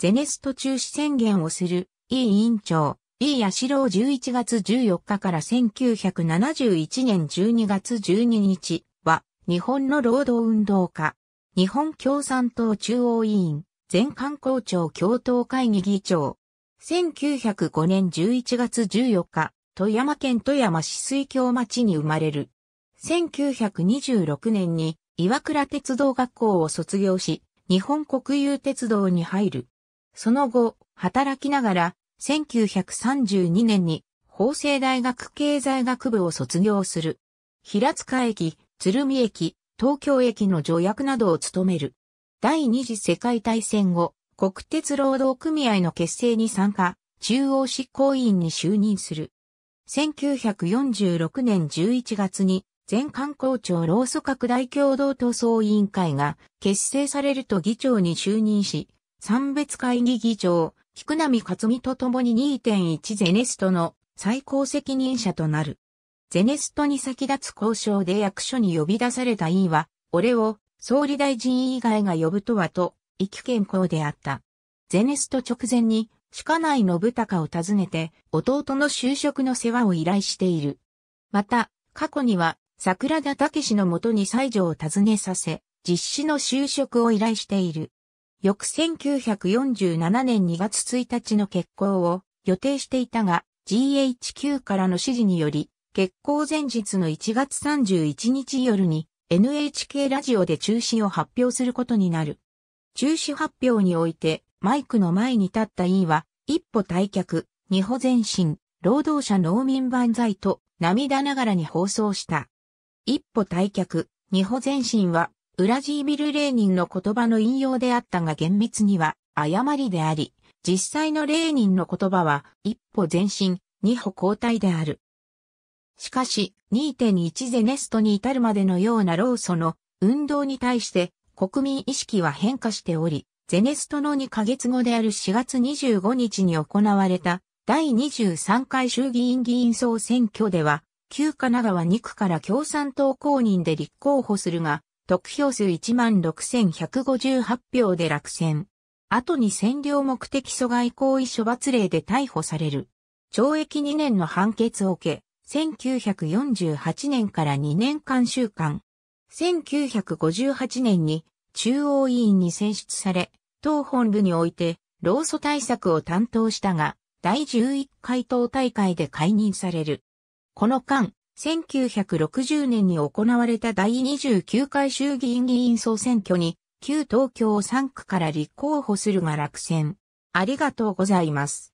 ゼネスト中止宣言をする、E 委員長、E 八郎11月14日から1971年12月12日は、日本の労働運動家、日本共産党中央委員、前官公庁共闘会議議長、1905年11月14日、富山県富山市水郷町に生まれる。1926年に岩倉鉄道学校を卒業し、日本国有鉄道に入る。その後、働きながら、1932年に法政大学経済学部を卒業する。平塚駅、鶴見駅、東京駅の助役などを務める。第二次世界大戦後、国鉄労働組合の結成に参加、中央執行委員に就任する。1946年11月に、全官公庁労組拡大共同闘争委員会が結成されると議長に就任し、三別会議議長、菊波克美と共に2.1ゼネストの最高責任者となる。ゼネストに先立つ交渉で役所に呼び出された委員は、俺を総理大臣以外が呼ぶとはと、意気健康であった。ゼネスト直前に、鹿内信孝を訪ねて、弟の就職の世話を依頼している。また、過去には、桜田武史のもとに西条を訪ねさせ、実施の就職を依頼している。翌1947年2月1日の決行を予定していたが、GHQ からの指示により、決行前日の1月31日夜に NHK ラジオで中止を発表することになる。中止発表において、マイクの前に立った委員は、一歩退却、二歩前進、労働者農民万歳と涙ながらに放送した。一歩退却、二歩前進はウラジービル・レーニンの言葉の引用であったが厳密には誤りであり、実際のレーニンの言葉は一歩前進、二歩後退である。しかし、2.1ゼネストに至るまでのような老祖の運動に対して国民意識は変化しており、ゼネストの2ヶ月後である4月25日に行われた第23回衆議院議員総選挙では、旧神奈川2区から共産党公認で立候補するが、得票数16,158票で落選。後に占領目的阻害行為処罰令で逮捕される。懲役2年の判決を受け、1948年から2年間週間。1958年に中央委員に選出され、党本部において労組対策を担当したが、第11回党大会で解任される。この間、1960年に行われた第29回衆議院議員総選挙に、旧東京3区から立候補するが落選。ありがとうございます。